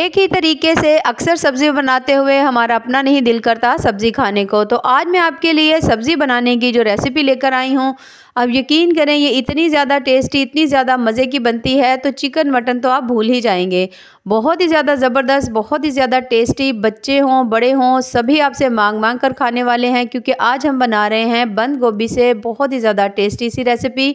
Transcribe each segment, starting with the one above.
एक ही तरीके से अक्सर सब्ज़ी बनाते हुए हमारा अपना नहीं दिल करता सब्ज़ी खाने को तो आज मैं आपके लिए सब्ज़ी बनाने की जो रेसिपी लेकर आई हूँ अब यकीन करें ये इतनी ज़्यादा टेस्टी इतनी ज़्यादा मज़े की बनती है तो चिकन मटन तो आप भूल ही जाएंगे बहुत ही ज़्यादा ज़बरदस्त बहुत ही ज़्यादा टेस्टी बच्चे हों बड़े हों सभी आपसे मांग मांग कर खाने वाले हैं क्योंकि आज हम बना रहे हैं बंद गोभी से बहुत ही ज़्यादा टेस्टी सी रेसिपी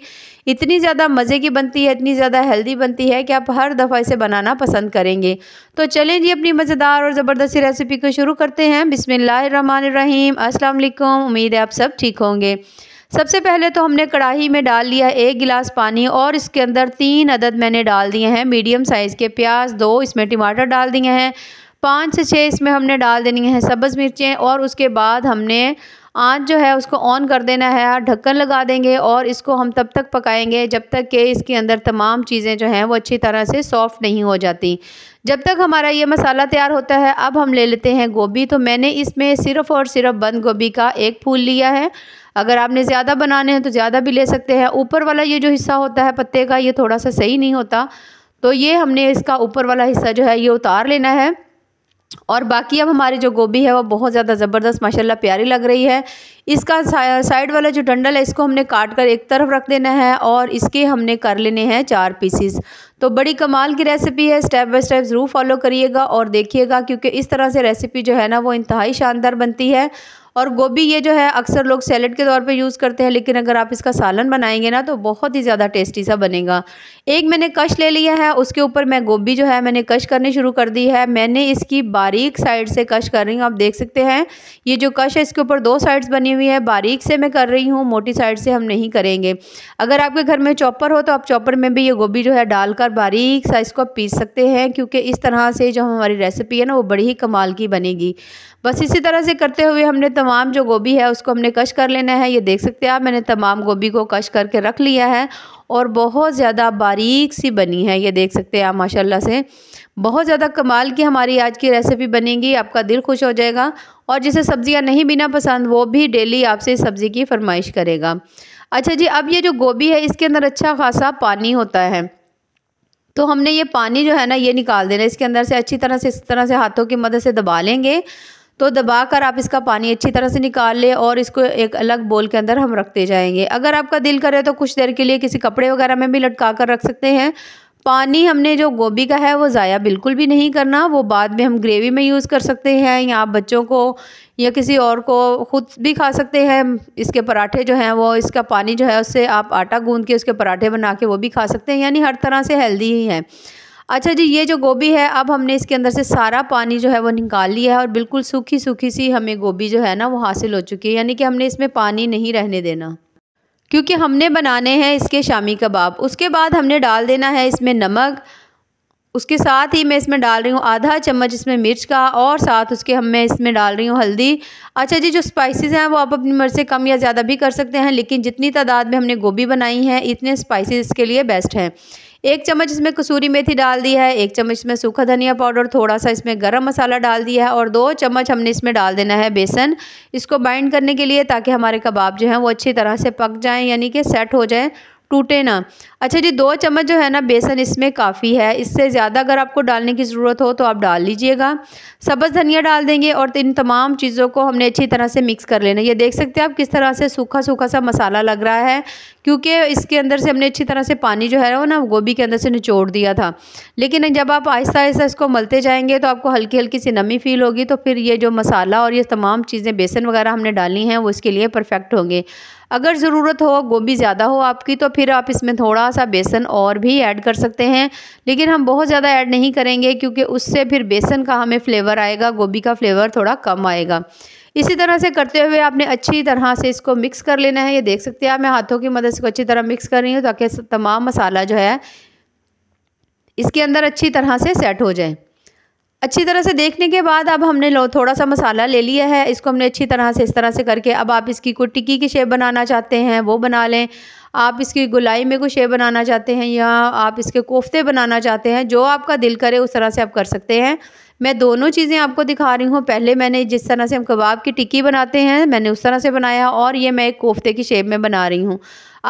इतनी ज़्यादा मज़े की बनती है इतनी ज़्यादा हेल्दी बनती है कि आप हर दफ़ा इसे बनाना पसंद करेंगे तो चलें जी अपनी मज़ेदार और ज़बरदस्ती रेसिपी को शुरू करते हैं बिसमीम असल उम्मीद है आप सब ठीक होंगे सबसे पहले तो हमने कढ़ाई में डाल लिया एक गिलास पानी और इसके अंदर तीन अदद मैंने डाल दिए हैं मीडियम साइज़ के प्याज दो इसमें टमाटर डाल दिए हैं पाँच से छः इसमें हमने डाल देनी है सब्ज़ मिर्चें और उसके बाद हमने आँच जो है उसको ऑन कर देना है ढक्कन लगा देंगे और इसको हम तब तक पकाएंगे जब तक कि इसके अंदर तमाम चीज़ें जो हैं वो अच्छी तरह से सॉफ़्ट नहीं हो जाती जब तक हमारा ये मसाला तैयार होता है अब हम ले लेते हैं गोभी तो मैंने इसमें सिर्फ़ और सिर्फ बंद गोभी का एक फूल लिया है अगर आपने ज़्यादा बनाने हैं तो ज़्यादा भी ले सकते हैं ऊपर वाला ये जो हिस्सा होता है पत्ते का ये थोड़ा सा सही नहीं होता तो ये हमने इसका ऊपर वाला हिस्सा जो है ये उतार लेना है और बाकी अब हमारी जो गोभी है वो बहुत ज़्यादा ज़बरदस्त माशाल्लाह प्यारी लग रही है इसका साइड वाला जो डंडल है इसको हमने काट कर एक तरफ रख देना है और इसके हमने कर लेने हैं चार पीसीस तो बड़ी कमाल की रेसिपी है स्टेप बाय स्टेप ज़रूर फॉलो करिएगा और देखिएगा क्योंकि इस तरह से रेसिपी जो है ना वो इंतहाई शानदार बनती है और गोभी ये जो है अक्सर लोग सैलड के तौर पर यूज़ करते हैं लेकिन अगर आप इसका सालन बनाएंगे ना तो बहुत ही ज़्यादा टेस्टी सा बनेगा एक मैंने कश ले लिया है उसके ऊपर मैं गोभी जो है मैंने कश करनी शुरू कर दी है मैंने इसकी बारीक साइड से कश कर रही हूँ आप देख सकते हैं ये जो कश है इसके ऊपर दो साइड्स बनी हुई है बारीक से मैं कर रही हूँ मोटी साइड से हम नहीं करेंगे अगर आपके घर में चॉपर हो तो आप चॉपर में भी ये गोभी जो है डालकर बारीक सा इसको पीस सकते हैं क्योंकि इस तरह से जो हमारी रेसिपी है ना वो बड़ी ही कमाल की बनेगी बस इसी तरह से करते हुए हमने तमाम जो गोभी है उसको हमने कश कर लेना है ये देख सकते हैं आप मैंने तमाम गोभी को कश करके रख लिया है और बहुत ज़्यादा बारीक सी बनी है ये देख सकते हैं आप माशाल्लाह से बहुत ज़्यादा कमाल की हमारी आज की रेसिपी बनेगी आपका दिल खुश हो जाएगा और जिसे सब्ज़ियाँ नहीं बिना पसंद वो भी डेली आपसे सब्ज़ी की फरमाइश करेगा अच्छा जी अब ये जो गोभी है इसके अंदर अच्छा खासा पानी होता है तो हमने ये पानी जो है ना ये निकाल देना इसके अंदर से अच्छी तरह से इस तरह से हाथों की मदद से दबा लेंगे तो दबा कर आप इसका पानी अच्छी तरह से निकाल लें और इसको एक अलग बोल के अंदर हम रखते जाएंगे अगर आपका दिल करे तो कुछ देर के लिए किसी कपड़े वगैरह में भी लटका कर रख सकते हैं पानी हमने जो गोभी का है वो ज़ाया बिल्कुल भी नहीं करना वो बाद में हम ग्रेवी में यूज़ कर सकते हैं या आप बच्चों को या किसी और को ख़ुद भी खा सकते हैं इसके पराठे जो हैं वो इसका पानी जो है उससे आप आटा गूंद के उसके पराठे बना के वो भी खा सकते हैं यानी हर तरह से हेल्दी ही है अच्छा जी ये जो गोभी है अब हमने इसके अंदर से सारा पानी जो है वो निकाल लिया है और बिल्कुल सूखी सूखी सी हमें गोभी जो है ना वो हासिल हो चुकी है यानी कि हमने इसमें पानी नहीं रहने देना क्योंकि हमने बनाने हैं इसके शामी कबाब उसके बाद हमने डाल देना है इसमें नमक उसके साथ ही मैं इसमें डाल रही हूँ आधा चम्मच इसमें मिर्च का और साथ उसके हम मैं इसमें डाल रही हूँ हल्दी अच्छा जी जो स्पाइसेस हैं वो आप अपनी मर्ज़ी से कम या ज़्यादा भी कर सकते हैं लेकिन जितनी तादाद में हमने गोभी बनाई है इतने स्पाइसेस इसके लिए बेस्ट हैं एक चम्मच इसमें कसूरी मेथी डाल दी है एक चम्मच इसमें सूखा धनिया पाउडर थोड़ा सा इसमें गरम मसाला डाल दिया है और दो चम्मच हमने इसमें डाल देना है बेसन इसको बाइंड करने के लिए ताकि हमारे कबाब जो हैं वो अच्छी तरह से पक जाएँ यानी कि सेट हो जाएँ टूटे ना अच्छा जी दो चम्मच जो है ना बेसन इसमें काफ़ी है इससे ज़्यादा अगर आपको डालने की ज़रूरत हो तो आप डाल लीजिएगा सब्ज़ धनिया डाल देंगे और इन तमाम चीज़ों को हमने अच्छी तरह से मिक्स कर लेना ये देख सकते हैं आप किस तरह से सूखा सूखा सा मसाला लग रहा है क्योंकि इसके अंदर से हमने अच्छी तरह से पानी जो है वो ना गोभी के अंदर से निचोड़ दिया था लेकिन जब आप आहिस्ता आहिस्ता इसको मलते जाएंगे तो आपको हल्की हल्की सी नमी फील होगी तो फिर ये जो मसाला और ये तमाम चीज़ें बेसन वगैरह हमने डाली हैं वो इसके लिए परफेक्ट होंगे अगर ज़रूरत हो गोभी ज़्यादा हो आपकी तो फिर आप इसमें थोड़ा सा बेसन और भी ऐड कर सकते हैं लेकिन हम बहुत ज़्यादा ऐड नहीं करेंगे क्योंकि उससे फिर बेसन का हमें फ्लेवर आएगा गोभी का फ्लेवर थोड़ा कम आएगा इसी तरह से करते हुए आपने अच्छी तरह से इसको मिक्स कर लेना है ये देख सकते हैं आप मैं हाथों की मदद से अच्छी तरह मिक्स कर रही हूँ ताकि तमाम मसाला जो है इसके अंदर अच्छी तरह से सेट हो जाए अच्छी तरह से देखने के बाद अब हमने लो थोड़ा सा मसाला ले लिया है इसको हमने अच्छी तरह से इस तरह से करके अब आप इसकी कोई टिक्की की शेप बनाना चाहते हैं वो बना लें आप इसकी गुलाई में कोई शेप बनाना चाहते हैं या आप इसके कोफ्ते बनाना चाहते हैं जो आपका दिल करे उस तरह से आप कर सकते हैं मैं दोनों चीज़ें आपको दिखा रही हूँ पहले मैंने जिस तरह से हम कबाब की टिक्की बनाते हैं मैंने उस तरह से बनाया और ये मैं एक कोफ्ते की शेप में बना रही हूँ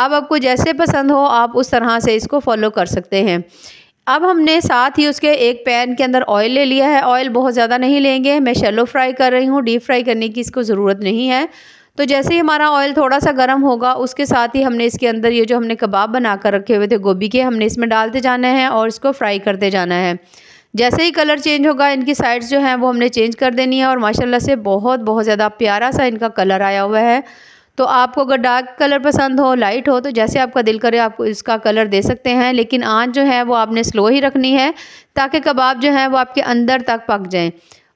आप आपको जैसे पसंद हो आप उस तरह से इसको फॉलो कर सकते हैं अब हमने साथ ही उसके एक पैन के अंदर ऑयल ले लिया है ऑयल बहुत ज़्यादा नहीं लेंगे मैं शेलो फ्राई कर रही हूँ डीप फ्राई करने की इसको ज़रूरत नहीं है तो जैसे ही हमारा ऑयल थोड़ा सा गर्म होगा उसके साथ ही हमने इसके अंदर ये जो हमने कबाब बना कर रखे हुए थे गोभी के हमने इसमें डालते जाना है और इसको फ्राई करते जाना है जैसे ही कलर चेंज होगा इनकी साइड्स जो हैं वो हमने चेंज कर देनी है और माशाल्लाह से बहुत बहुत ज़्यादा प्यारा सा इनका कलर आया हुआ है तो आपको अगर डार्क कलर पसंद हो लाइट हो तो जैसे आपका दिल करे आप इसका कलर दे सकते हैं लेकिन आँच जो है वो आपने स्लो ही रखनी है ताकि कबाब जो है वो आपके अंदर तक पक जाएँ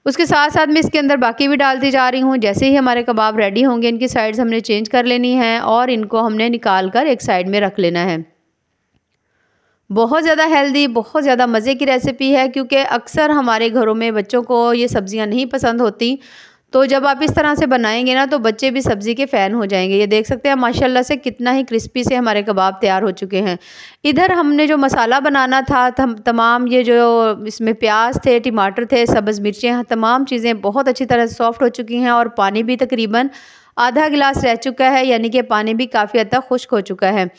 उसके साथ साथ मैं इसके अंदर बाकी भी डालती जा रही हूँ जैसे ही हमारे कबाब रेडी होंगे इनकी साइड्स हमने चेंज कर लेनी है और इनको हमने निकाल कर एक साइड में रख लेना है बहुत ज़्यादा हेल्दी बहुत ज़्यादा मज़े की रेसिपी है क्योंकि अक्सर हमारे घरों में बच्चों को ये सब्ज़ियाँ नहीं पसंद होती तो जब आप इस तरह से बनाएंगे ना तो बच्चे भी सब्ज़ी के फ़ैन हो जाएंगे ये देख सकते हैं माशाल्लाह से कितना ही क्रिस्पी से हमारे कबाब तैयार हो चुके हैं इधर हमने जो मसाला बनाना था तमाम ये जो इसमें प्याज थे टमाटर थे सब्ज़ मिर्चें हाँ, तमाम चीज़ें बहुत अच्छी तरह सॉफ्ट हो चुकी हैं और पानी भी तकरीबन आधा गिलास रह चुका है यानी कि पानी भी काफ़ी हद तक खुश्क हो चुका है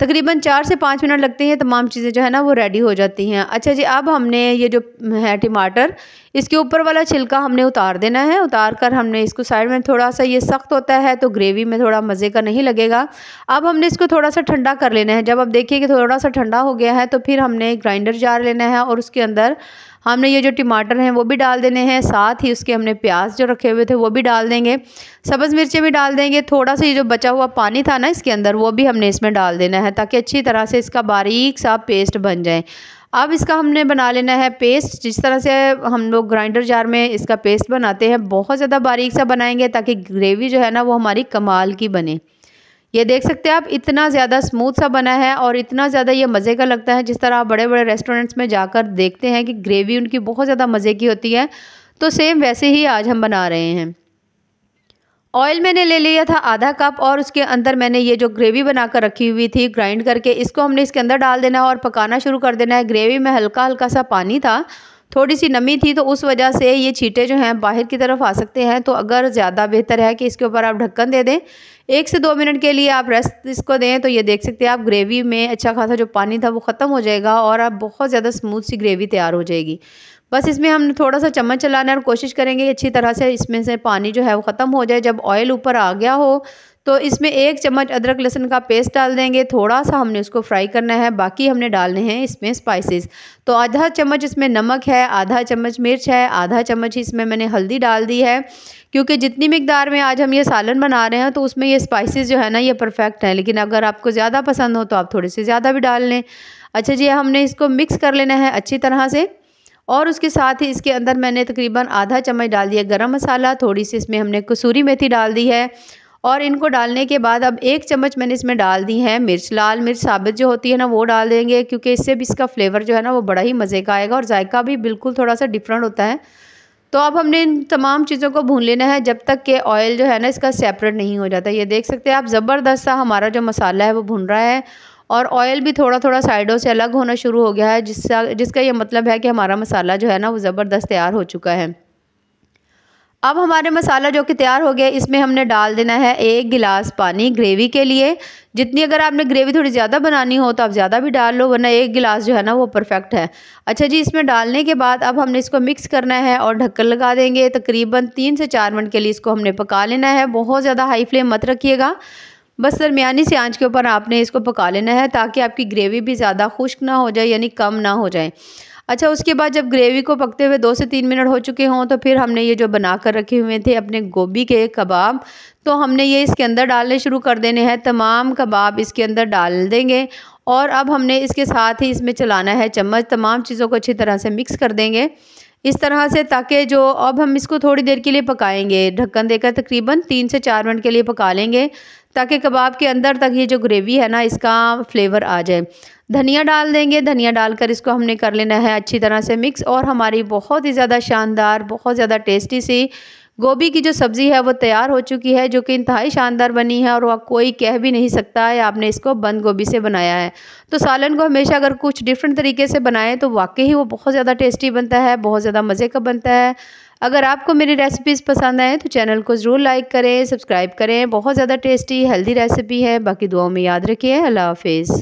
तकरीबन चार से पाँच मिनट लगते हैं तमाम चीज़ें जो है ना वो रेडी हो जाती हैं अच्छा जी अब हमने ये जो है टमाटर इसके ऊपर वाला छिलका हमने उतार देना है उतार कर हमने इसको साइड में थोड़ा सा ये सख्त होता है तो ग्रेवी में थोड़ा मज़े का नहीं लगेगा अब हमने इसको थोड़ा सा ठंडा कर लेना है जब आप देखिए कि थोड़ा सा ठंडा हो गया है तो फिर हमने ग्राइंडर जार लेना है और उसके अंदर हमने ये जो टमाटर हैं वो भी डाल देने हैं साथ ही उसके हमने प्याज जो रखे हुए थे वो भी डाल देंगे सब्ज़ मिर्चें भी डाल देंगे थोड़ा सा ये जो बचा हुआ पानी था ना इसके अंदर वो भी हमने इसमें डाल देना है ताकि अच्छी तरह से इसका बारीक सा पेस्ट बन जाए अब इसका हमने बना लेना है पेस्ट जिस तरह से हम लोग ग्राइंडर जार में इसका पेस्ट बनाते हैं बहुत ज़्यादा बारीक सा बनाएंगे ताकि ग्रेवी जो है ना वो हमारी कमाल की बने ये देख सकते हैं आप इतना ज़्यादा स्मूथ सा बना है और इतना ज़्यादा ये मज़े का लगता है जिस तरह आप बड़े बड़े रेस्टोरेंट्स में जाकर देखते हैं कि ग्रेवी उनकी बहुत ज़्यादा मज़े की होती है तो सेम वैसे ही आज हम बना रहे हैं ऑयल मैंने ले लिया था आधा कप और उसके अंदर मैंने ये जो ग्रेवी बनाकर रखी हुई थी ग्राइंड करके इसको हमने इसके अंदर डाल देना है और पकाना शुरू कर देना है ग्रेवी में हल्का हल्का सा पानी था थोड़ी सी नमी थी तो उस वजह से ये छीटे जो हैं बाहर की तरफ आ सकते हैं तो अगर ज़्यादा बेहतर है कि इसके ऊपर आप ढक्कन दे दें एक से दो मिनट के लिए आप रेस्ट इसको दें तो ये देख सकते हैं आप ग्रेवी में अच्छा खासा जो पानी था वो ख़त्म हो जाएगा और आप बहुत ज़्यादा स्मूथ सी ग्रेवी तैयार हो जाएगी बस इसमें हम थोड़ा सा चम्मच चलाना और कोशिश करेंगे अच्छी तरह से इसमें से पानी जो है वो ख़त्म हो जाए जब ऑयल ऊपर आ गया हो तो इसमें एक चम्मच अदरक लहसुन का पेस्ट डाल देंगे थोड़ा सा हमने उसको फ्राई करना है बाकी हमने डालने हैं इसमें स्पाइसेस तो आधा चम्मच इसमें नमक है आधा चम्मच मिर्च है आधा चम्मच इसमें मैंने हल्दी डाल दी है क्योंकि जितनी मकदार में आज हम ये सालन बना रहे हैं तो उसमें ये स्पाइसेस जो है ना ये परफेक्ट हैं लेकिन अगर आपको ज़्यादा पसंद हो तो आप थोड़े से ज़्यादा भी डाल लें अच्छा जी हमने इसको मिक्स कर लेना है अच्छी तरह से और उसके साथ ही इसके अंदर मैंने तकरीबन आधा चम्मच डाल दिया गर्म मसाला थोड़ी सी इसमें हमने कसूरी मेथी डाल दी है और इनको डालने के बाद अब एक चम्मच मैंने इसमें डाल दी है मिर्च लाल मिर्च साबित जो होती है ना वो डाल देंगे क्योंकि इससे भी इसका फ्लेवर जो है ना वो बड़ा ही मज़े का आएगा और जायका भी बिल्कुल थोड़ा सा डिफरेंट होता है तो अब हमने इन तमाम चीज़ों को भून लेना है जब तक कि ऑयल जो है ना इसका सेपरेट नहीं हो जाता ये देख सकते हैं आप ज़बरदस्त सा हमारा जो मसाला है वो भून रहा है और ऑयल भी थोड़ा थोड़ा साइडों से अलग होना शुरू हो गया है जिसका जिसका ये मतलब है कि हमारा मसाला जो है ना वो ज़बरदस्त तैयार हो चुका है अब हमारे मसाला जो कि तैयार हो गया इसमें हमने डाल देना है एक गिलास पानी ग्रेवी के लिए जितनी अगर आपने ग्रेवी थोड़ी ज़्यादा बनानी हो तो आप ज़्यादा भी डाल लो वरना एक गिलास जो है ना वो परफेक्ट है अच्छा जी इसमें डालने के बाद अब हमने इसको मिक्स करना है और ढक्कन लगा देंगे तकरीबन तीन से चार मिनट के लिए इसको हमने पका लेना है बहुत ज़्यादा हाई फ्लेम मत रखिएगा बस दरमियानी से आँच के ऊपर आपने इसको पका लेना है ताकि आपकी ग्रेवी भी ज़्यादा खुश्क ना हो जाए यानी कम ना हो जाए अच्छा उसके बाद जब ग्रेवी को पकते हुए दो से तीन मिनट हो चुके हों तो फिर हमने ये जो बना कर रखे हुए थे अपने गोभी के कबाब तो हमने ये इसके अंदर डालने शुरू कर देने हैं तमाम कबाब इसके अंदर डाल देंगे और अब हमने इसके साथ ही इसमें चलाना है चम्मच तमाम चीज़ों को अच्छी तरह से मिक्स कर देंगे इस तरह से ताकि जो अब हम इसको थोड़ी देर के लिए पकाएंगे ढक्कन देकर तकरीबन तीन से चार मिनट के लिए पका लेंगे ताकि कबाब के अंदर तक ये जो ग्रेवी है ना इसका फ्लेवर आ जाए धनिया डाल देंगे धनिया डालकर इसको हमने कर लेना है अच्छी तरह से मिक्स और हमारी बहुत ही ज़्यादा शानदार बहुत ज़्यादा टेस्टी सी गोभी की जो सब्ज़ी है वो तैयार हो चुकी है जो कि इंतहाई शानदार बनी है और वह कोई कह भी नहीं सकता है आपने इसको बंद गोभी से बनाया है तो सालन को हमेशा अगर कुछ डिफरेंट तरीके से बनाएं तो वाकई ही वो बहुत ज़्यादा टेस्टी बनता है बहुत ज़्यादा मज़े का बनता है अगर आपको मेरी रेसिपीज़ पसंद आएँ तो चैनल को ज़रूर लाइक करें सब्सक्राइब करें बहुत ज़्यादा टेस्टी हेल्दी रेसिपी है बाकी दुआओं में याद रखिए अल्लाह हाफिज़